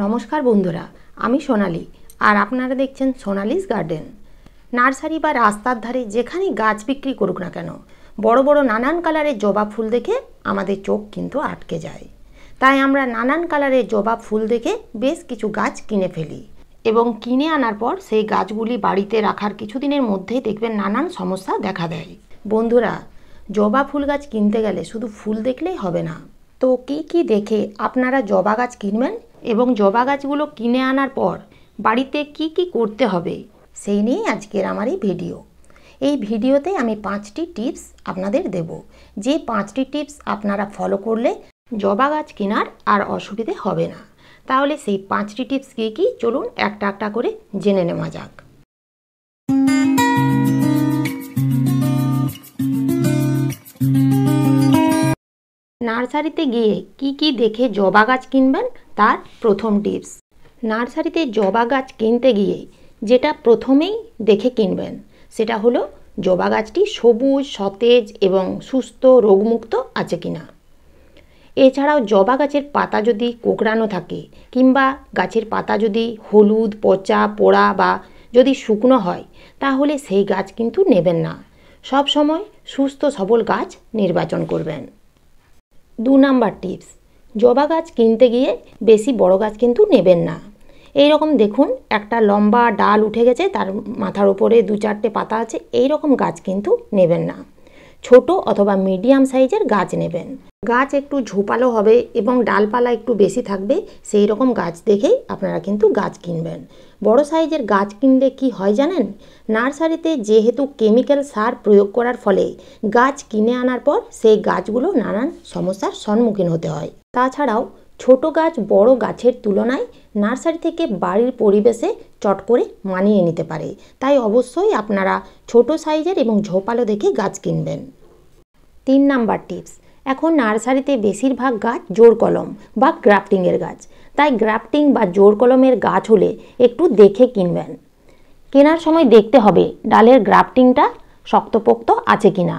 নমস্কার বন্ধুরা আমি সোনালি আর আপনারা দেখছেন সোনালিস গার্ডেন নার্সারি বা রাস্তার ধারে যেখানে গাছ বিক্রি করুক না কেন বড় বড় নানান কালারের জবা ফুল দেখে আমাদের চোখ কিন্তু আটকে যায় তাই আমরা নানান কালারের জবা ফুল দেখে বেশ কিছু গাছ কিনে ফেলি এবং কিনে আনার পর সেই গাছগুলি বাড়িতে রাখার কিছুদিনের মধ্যেই দেখবেন নানান সমস্যা দেখা দেয় বন্ধুরা জবা ফুল গাছ কিনতে গেলে শুধু ফুল দেখলেই হবে না তো কি কি দেখে আপনারা জবা গাছ কিনবেন এবং জবা গাছগুলো কিনে আনার পর বাড়িতে কি কি করতে হবে সেই নিয়েই আজকের আমার এই ভিডিও এই ভিডিওতে আমি পাঁচটি টিপস আপনাদের দেব যে পাঁচটি টিপস আপনারা ফলো করলে জবা গাছ কেনার আর অসুবিধে হবে না তাহলে সেই পাঁচটি টিপস কী কী চলুন একটা একটা করে জেনে নেওয়া যাক নার্সারিতে গিয়ে কি কি দেখে জবা গাছ কিনবেন তার প্রথম টিপস নার্সারিতে জবা গাছ কিনতে গিয়ে যেটা প্রথমেই দেখে কিনবেন সেটা হলো জবা গাছটি সবুজ সতেজ এবং সুস্থ রোগমুক্ত আছে কিনা এছাড়াও জবা গাছের পাতা যদি কোকড়ানো থাকে কিংবা গাছের পাতা যদি হলুদ পচা পোড়া বা যদি শুকনো হয় তাহলে সেই গাছ কিন্তু নেবেন না সব সময় সুস্থ সবল গাছ নির্বাচন করবেন দু নাম্বার টিপস জবা গাছ কিনতে গিয়ে বেশি বড় গাছ কিন্তু নেবেন না এই রকম দেখুন একটা লম্বা ডাল উঠে গেছে তার মাথার উপরে দু চারটে পাতা আছে এই রকম গাছ কিন্তু নেবেন না ছোট অথবা মিডিয়াম সাইজের গাছ নেবেন গাছ একটু ঝোপালো হবে এবং ডালপালা একটু বেশি থাকবে সেই রকম গাছ দেখেই আপনারা কিন্তু গাছ কিনবেন বড় সাইজের গাছ কিনলে কি হয় জানেন নার্সারিতে যেহেতু কেমিক্যাল সার প্রয়োগ করার ফলে গাছ কিনে আনার পর সেই গাছগুলো নানান সমস্যার সম্মুখীন হতে হয় তাছাড়াও ছোট গাছ বড় গাছের তুলনায় নার্সারি থেকে বাড়ির পরিবেশে চট করে মানিয়ে নিতে পারে তাই অবশ্যই আপনারা ছোট সাইজের এবং ঝোপালো দেখে গাছ কিনবেন তিন নাম্বার টিপস এখন নার্সারিতে বেশিরভাগ গাছ জোর কলম বা গ্রাফটিংয়ের গাছ তাই গ্রাফটিং বা জোর কলমের গাছ হলে একটু দেখে কিনবেন কেনার সময় দেখতে হবে ডালের গ্রাফটিংটা শক্তপোক্ত আছে কিনা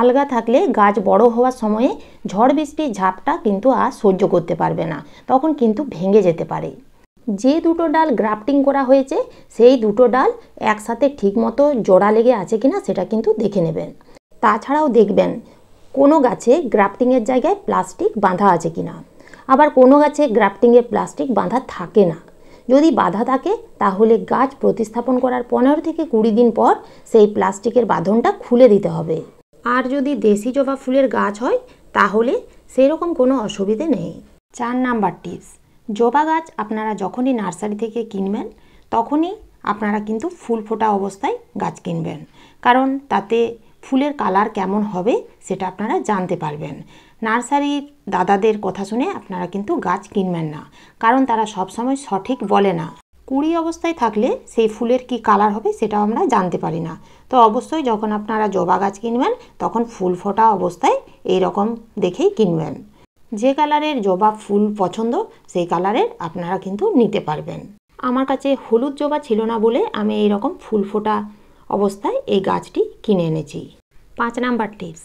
আলগা থাকলে গাছ বড় হওয়ার সময়ে ঝড় বৃষ্টির ঝাপটা কিন্তু আর সহ্য করতে পারবে না তখন কিন্তু ভেঙে যেতে পারে যে দুটো ডাল গ্রাফটিং করা হয়েছে সেই দুটো ডাল একসাথে ঠিকমতো জোড়া লেগে আছে কিনা সেটা কিন্তু দেখে নেবেন তাছাড়াও দেখবেন কোনো গাছে গ্রাফটিংয়ের জায়গায় প্লাস্টিক বাঁধা আছে কিনা আবার কোনো গাছে গ্রাফটিংয়ে প্লাস্টিক বাঁধা থাকে না যদি বাধা থাকে তাহলে গাছ প্রতিস্থাপন করার পনেরো থেকে কুড়ি দিন পর সেই প্লাস্টিকের বাঁধনটা খুলে দিতে হবে আর যদি দেশি জবা ফুলের গাছ হয় তাহলে সেরকম কোনো অসুবিধে নেই চার নাম্বার টিপস জবা গাছ আপনারা যখনই নার্সারি থেকে কিনবেন তখনই আপনারা কিন্তু ফুল ফোটা অবস্থায় গাছ কিনবেন কারণ তাতে ফুলের কালার কেমন হবে সেটা আপনারা জানতে পারবেন নার্সারির দাদাদের কথা শুনে আপনারা কিন্তু গাছ কিনবেন না কারণ তারা সবসময় সঠিক বলে না কুড়ি অবস্থায় থাকলে সেই ফুলের কি কালার হবে সেটাও আমরা জানতে পারি না তো অবশ্যই যখন আপনারা জবা গাছ কিনবেন তখন ফুল ফোটা অবস্থায় এই রকম দেখেই কিনবেন যে কালারের জবা ফুল পছন্দ সেই কালারের আপনারা কিন্তু নিতে পারবেন আমার কাছে হলুদ জবা ছিল না বলে আমি এই রকম ফুল ফোটা অবস্থায় এই গাছটি কিনে এনেছি পাঁচ নাম্বার টিপস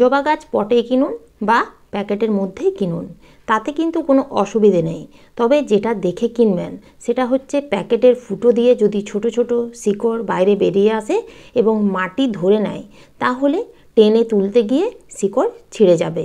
জবা গাছ পটে কিনুন বা প্যাকেটের মধ্যে কিনুন তাতে কিন্তু কোনো অসুবিধে নেই তবে যেটা দেখে কিনবেন সেটা হচ্ছে প্যাকেটের ফুটো দিয়ে যদি ছোট ছোট শিকড় বাইরে বেরিয়ে আসে এবং মাটি ধরে নেয় তাহলে টেনে তুলতে গিয়ে শিকড় ছিঁড়ে যাবে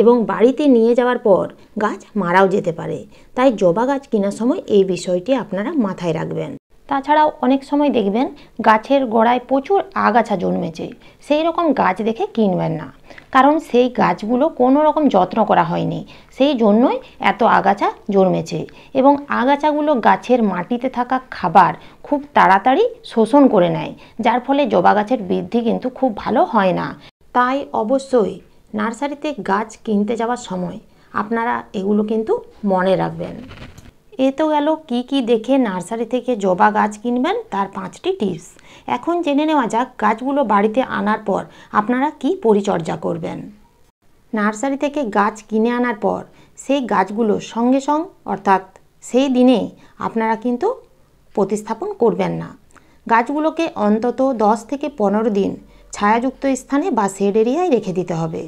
এবং বাড়িতে নিয়ে যাওয়ার পর গাছ মারাও যেতে পারে তাই জবা গাছ কেনার সময় এই বিষয়টি আপনারা মাথায় রাখবেন তাছাড়াও অনেক সময় দেখবেন গাছের গোড়ায় প্রচুর আগাছা জন্মেছে সেই রকম গাছ দেখে কিনবেন না কারণ সেই গাছগুলো কোনো রকম যত্ন করা হয়নি সেই জন্যই এত আগাছা জন্মেছে এবং আগাছাগুলো গাছের মাটিতে থাকা খাবার খুব তাড়াতাড়ি শোষণ করে নেয় যার ফলে জবা গাছের বৃদ্ধি কিন্তু খুব ভালো হয় না তাই অবশ্যই নার্সারিতে গাছ কিনতে যাওয়ার সময় আপনারা এগুলো কিন্তু মনে রাখবেন এ তো গেল কি কি দেখে নার্সারি থেকে জবা গাছ কিনবেন তার পাঁচটি টিপস এখন জেনে নেওয়া যাক গাছগুলো বাড়িতে আনার পর আপনারা কি পরিচর্যা করবেন নার্সারি থেকে গাছ কিনে আনার পর সেই গাছগুলো সঙ্গে সঙ্গ অর্থাৎ সেই দিনে আপনারা কিন্তু প্রতিস্থাপন করবেন না গাছগুলোকে অন্তত 10 থেকে পনেরো দিন ছায়াযুক্ত স্থানে বা শেড এরিয়ায় রেখে দিতে হবে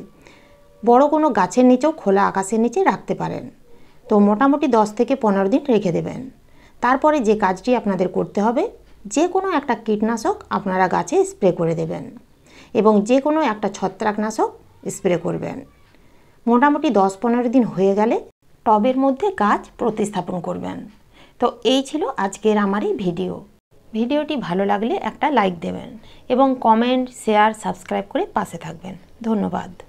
বড় কোনো গাছের নিচেও খোলা আকাশের নিচে রাখতে পারেন তো মোটামুটি 10 থেকে পনেরো দিন রেখে দেবেন তারপরে যে কাজটি আপনাদের করতে হবে যে কোনো একটা কীটনাশক আপনারা গাছে স্প্রে করে দেবেন এবং যে কোনো একটা ছত্রাকনাশক স্প্রে করবেন মোটামুটি দশ পনেরো দিন হয়ে গেলে টবের মধ্যে গাছ প্রতিস্থাপন করবেন তো এই ছিল আজকের আমার এই ভিডিও ভিডিওটি ভালো লাগলে একটা লাইক দেবেন এবং কমেন্ট শেয়ার সাবস্ক্রাইব করে পাশে থাকবেন ধন্যবাদ